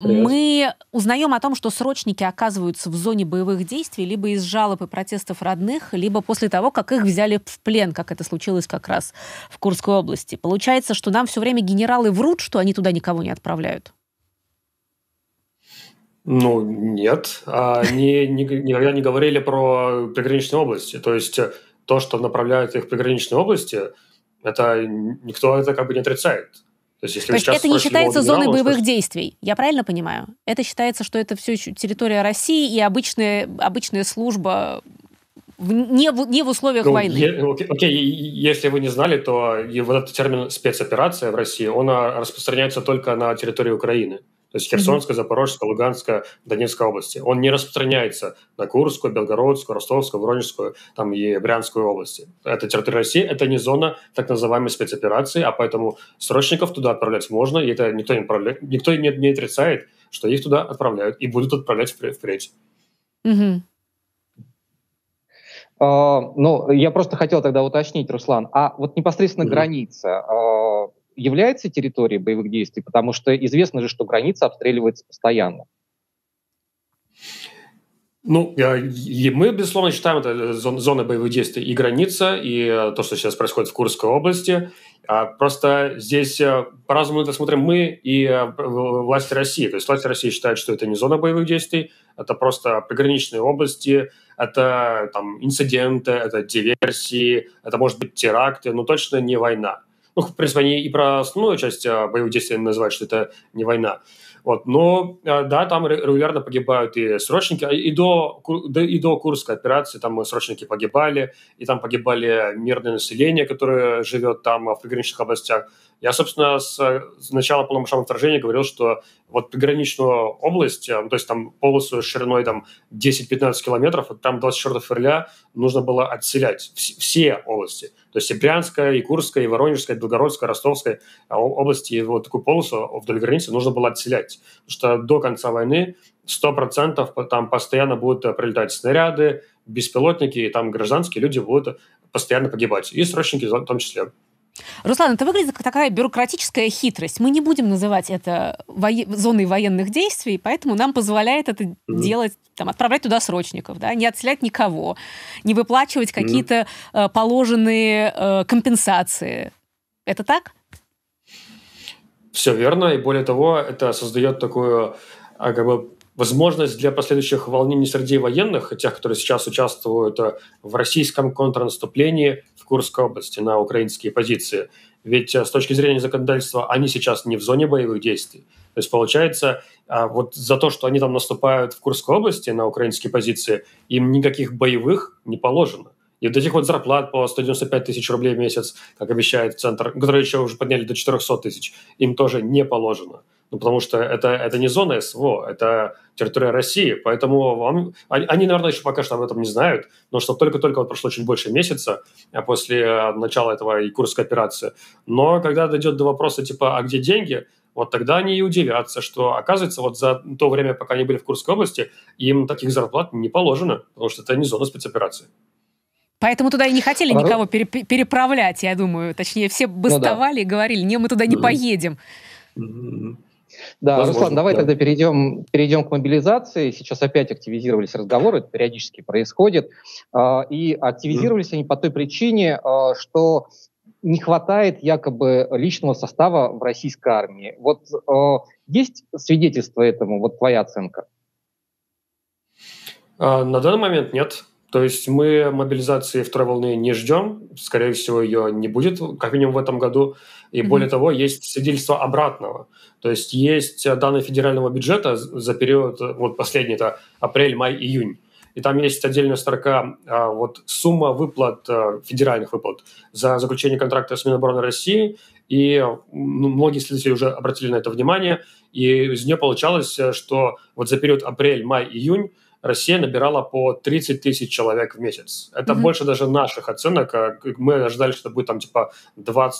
Мы узнаем о том, что срочники оказываются в зоне боевых действий либо из жалоб и протестов родных, либо после того, как их взяли в плен, как это случилось как раз в Курской области. Получается, что нам все время генералы врут, что они туда никого не отправляют. Ну, нет. А они никогда не говорили про приграничные области. То есть э, то, что направляют их в приграничные области, это никто это как бы не отрицает. То есть, если То есть это не считается зоной генерала, боевых скажет... действий, я правильно понимаю? Это считается, что это все еще территория России и обычная, обычная служба в, не, в, не в условиях ну, войны. Е, окей, если вы не знали, то и э, вот этот термин спецоперация в России, он а, распространяется только на территории Украины то есть Херсонская, Запорожская, Луганская, Донецкая области. Он не распространяется на Курскую, Белгородскую, Ростовскую, Воронежскую там и Брянскую области. Это территория России, это не зона так называемой спецоперации, а поэтому срочников туда отправлять можно, и это никто не, отправляет, никто не, не отрицает, что их туда отправляют и будут отправлять впредь. Угу. Uh, а, ну, я просто хотел тогда уточнить, Руслан, а вот непосредственно mm-hmm. граница, uh, является территорией боевых действий? Потому что известно же, что граница обстреливается постоянно. Ну, э, и мы, безусловно, считаем это зоны боевых действий и граница, и э, то, что сейчас происходит в Курской области. А просто здесь э, по-разному это смотрим мы и власти России. То есть власти России считают, что это не зона боевых действий, это просто приграничные области, это там инциденты, это диверсии, это, может быть, теракты, но точно не война. Ну, в принципе, они и про основную часть а, боевых действий называют, что это не война. Вот. Но, а, да, там регулярно погибают и срочники, а, и до, и до Курской операции там срочники погибали, и там погибали мирное население, которое живет там в приграничных областях. Я, собственно, с, с начала полномасштабного вторжения говорил, что вот приграничную область, ну, то есть там полосу шириной там 10-15 километров, вот там 24 февраля нужно было отселять вс- все области. То есть и Брянская, и Курская, и Воронежская, и Белгородская, Ростовская а, области, и вот такую полосу вдоль границы нужно было отселять. Потому что до конца войны 100% там постоянно будут э, прилетать снаряды, беспилотники, и там гражданские люди будут постоянно погибать. И срочники в том числе. Руслан, это выглядит как такая бюрократическая хитрость. Мы не будем называть это во... зоной военных действий, поэтому нам позволяет это mm-hmm. делать, там, отправлять туда срочников, да, не отселять никого, не выплачивать какие-то mm-hmm. э, положенные э, компенсации. Это так? Все верно, и более того, это создает такую а, как бы возможность для последующих волнений среди военных, тех, которые сейчас участвуют э, в российском контрнаступлении в Курской области на украинские позиции. Ведь э, с точки зрения законодательства они сейчас не в зоне боевых действий. То есть получается, а вот за то, что они там наступают в Курской области на украинские позиции, им никаких боевых не положено. И вот этих вот зарплат по 195 тысяч рублей в месяц, как обещает Центр, которые еще уже подняли до 400 тысяч, им тоже не положено. Ну, потому что это, это не зона СВО, это территория России. Поэтому вам, они, наверное, еще пока что об этом не знают, но что только-только вот прошло чуть больше месяца а после э, начала этого и курской операции. Но когда дойдет до вопроса типа «а где деньги?», вот тогда они и удивятся, что, оказывается, вот за то время, пока они были в Курской области, им таких зарплат не положено, потому что это не зона спецоперации. Поэтому туда и не хотели а никого пере- переправлять, я думаю. Точнее, все бастовали ну, да. и говорили, не, мы туда не поедем. Да, Возможно, Руслан, давай да. тогда перейдем, перейдем к мобилизации. Сейчас опять активизировались разговоры, это периодически происходит. А, и активизировались mm. они по той причине, а, что не хватает якобы личного состава в российской армии. Вот а, есть свидетельство этому, вот твоя оценка? На данный момент нет. То есть мы мобилизации второй волны не ждем, скорее всего, ее не будет, как минимум в этом году. И mm-hmm. более того, есть свидетельство обратного. То есть есть э, данные федерального бюджета за период, э, вот последний, это апрель, май, июнь. И там есть отдельная строка, а, вот сумма выплат, э, федеральных выплат за заключение контракта с Минобороны России. И ну, многие исследователи уже обратили на это внимание. И из нее получалось, что вот за период апрель, май, июнь Россия набирала по 30 тысяч человек в месяц. Это mm больше даже наших оценок. А мы ожидали, что будет там типа 20-22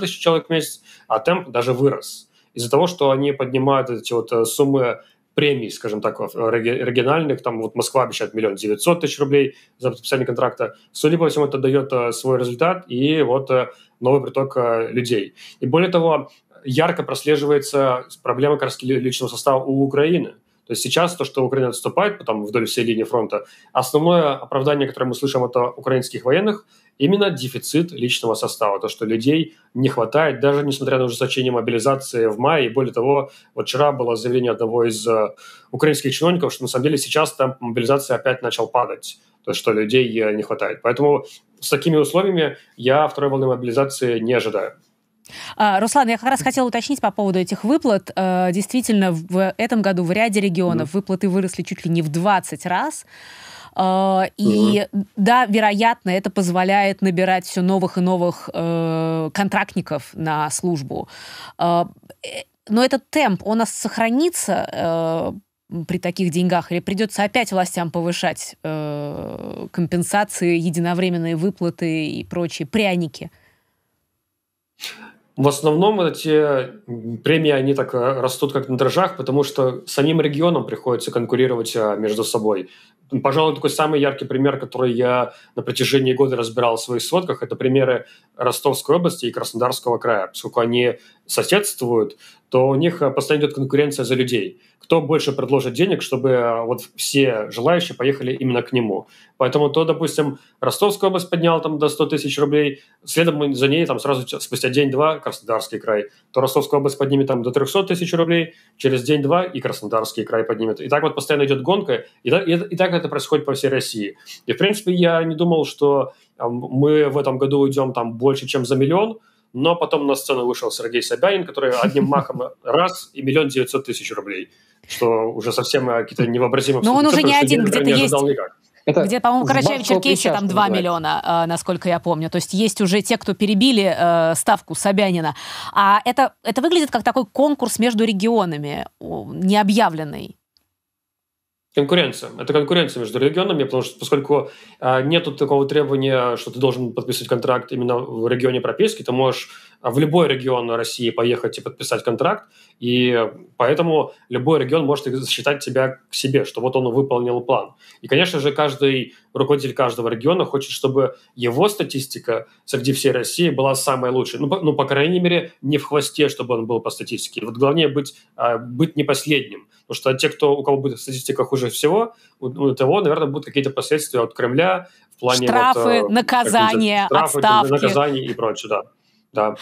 тысячи человек в месяц, а темп даже вырос. Из-за того, что они поднимают эти вот э, суммы премий, скажем так, региональных, там вот Москва обещает миллион девятьсот тысяч рублей за подписание контракта. Судя по всему, это дает э, свой результат и вот э, новый приток людей. И более того, ярко прослеживается проблема как личного состава у Украины. То есть сейчас то, что Украина отступает потом вдоль всей линии фронта, основное оправдание, которое мы слышим от украинских военных, именно дефицит личного состава, то, что людей не хватает, даже несмотря на ужесточение мобилизации в мае. И более того, вот вчера было заявление одного из э, украинских чиновников, что на самом деле сейчас там мобилизация опять начала падать, то что людей э, не хватает. Поэтому с такими условиями я второй волны мобилизации не ожидаю. А, Руслан, я как раз хотела уточнить по поводу этих выплат. А, действительно, в этом году в ряде регионов выплаты выросли чуть ли не в 20 раз. А, и угу. да, вероятно, это позволяет набирать все новых и новых э, контрактников на службу. Э, но этот темп, он у нас сохранится э, при таких деньгах или придется опять властям повышать компенсации, единовременные выплаты и прочие пряники? В основном эти премии, они так э, растут как на дрожжах, потому что самим регионам приходится конкурировать а, между собой. Пожалуй, такой самый яркий пример, который я на протяжении года разбирал в своих сводках, это примеры Ростовской области и Краснодарского края, поскольку они соседствуют, то у них э, постоянно идет конкуренция за людей. Кто больше предложит денег, чтобы э, вот все желающие поехали именно к нему. Поэтому то, допустим, Ростовская область подняла там до 100 тысяч рублей, следом за ней там сразу спустя день-два Краснодарский край, то Ростовская область поднимет там до 300 тысяч рублей, через день-два и Краснодарский край поднимет. И так вот постоянно идет гонка, и, и, и так это происходит по всей России. И, в принципе, я не думал, что э, мы в этом году уйдем там больше, чем за миллион, но потом на сцену вышел Сергей Собянин, который одним махом раз и миллион девятьсот тысяч рублей, что уже совсем э, какие-то невообразимые Но он уже не один, где-то есть. Это Где, по-моему, в карачаево там 2 миллиона, э, насколько я помню. То есть есть уже те, кто перебили э, ставку Собянина. А это, это выглядит как такой конкурс между регионами, необъявленный. Конкуренция. Это конкуренция между регионами, потому что поскольку а, нет такого требования, что ты должен подписывать контракт именно в регионе прописки, ты можешь в любой регион России поехать и подписать контракт, и поэтому любой регион может считать тебя к себе, что вот он выполнил план. И, конечно же, каждый руководитель каждого региона хочет, чтобы его статистика среди всей России была самая лучшая. Ну, по, ну, по крайней мере, не в хвосте, чтобы он был по статистике. Вот главнее быть, а, быть не последним, потому что те, кто, у кого будет статистика хуже всего, у, у того, наверное, будут какие-то последствия от Кремля в плане... Штрафы, вот, э, наказания, штрафы, отставки. Наказания и прочее, да. Да.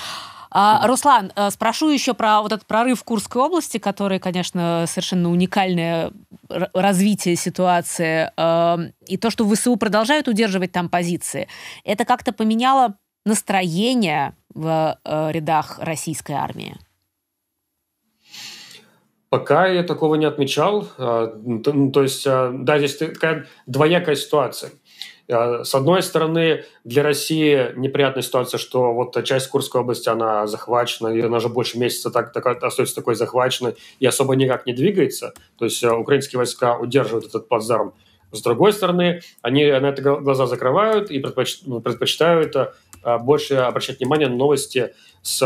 А, Руслан, э, спрошу еще про вот этот прорыв Курской области, который, конечно, совершенно уникальное развитие ситуации. Эм, и то, что ВСУ продолжают удерживать там позиции, это как-то поменяло настроение в э, рядах российской армии? Пока я такого не отмечал. Э, ну, то есть, да, здесь такая двоякая ситуация. Э, с одной стороны, для России неприятная ситуация, что вот часть Курской области, она захвачена, и она уже больше месяца так, так, остается такой захваченной и особо никак не двигается. То есть э, украинские войска удерживают этот плацдарм. С другой стороны, они на это глаза закрывают и предпочитают э, больше обращать внимание на новости с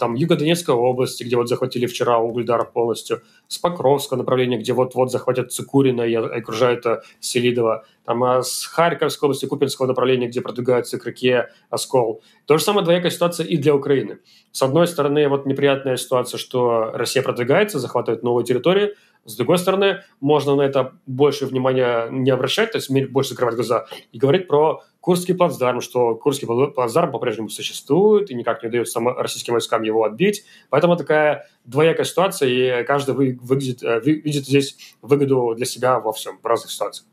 там, Юго-Донецкой области, где вот захватили вчера Угледар полностью, с Покровского направления, где вот-вот захватят Цикурина и окружают э, Селидова, там а с Харьковской области, Купинского направления, где продвигаются к реке Оскол. То же самое двоякая ситуация и для Украины. С одной стороны, вот неприятная ситуация, что Россия продвигается, захватывает новые территории, с другой стороны, можно на это больше внимания не обращать, то есть больше закрывать глаза и говорить про Курский плацдарм, что Курский плацдарм по-прежнему существует и никак не дает российским войскам его отбить. Поэтому такая двоякая ситуация, и каждый вы, выглядит, э, видит здесь выгоду для себя во всем, в разных ситуациях.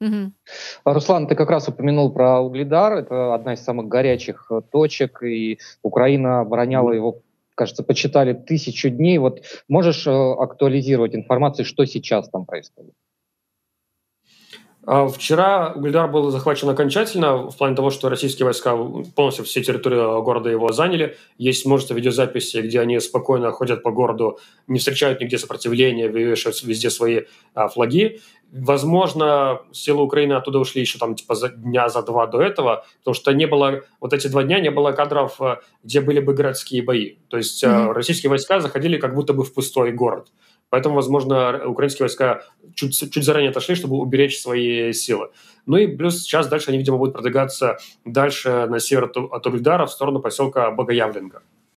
Угу. Руслан, ты как раз упомянул про Угледар. Это одна из самых горячих э, точек, и Украина обороняла его кажется, почитали тысячу дней. Вот можешь э, актуализировать информацию, что сейчас там происходит? А вчера Гульдар был захвачен окончательно в плане того, что российские войска полностью все территории э, города его заняли. Есть множество видеозаписей, где они спокойно ходят по городу, не встречают нигде сопротивления, вешают везде свои а, флаги. Возможно, силы Украины оттуда ушли еще там типа за, дня за два до этого, потому что не было вот эти два дня не было кадров, э, где были бы городские бои. То есть mm-hmm. российские войска заходили как будто бы в пустой город. Поэтому, возможно, украинские войска чуть, чуть заранее отошли, чтобы уберечь свои силы. Ну и плюс сейчас дальше они, видимо, будут продвигаться дальше на север от Ургдара в сторону поселка Богоявленга.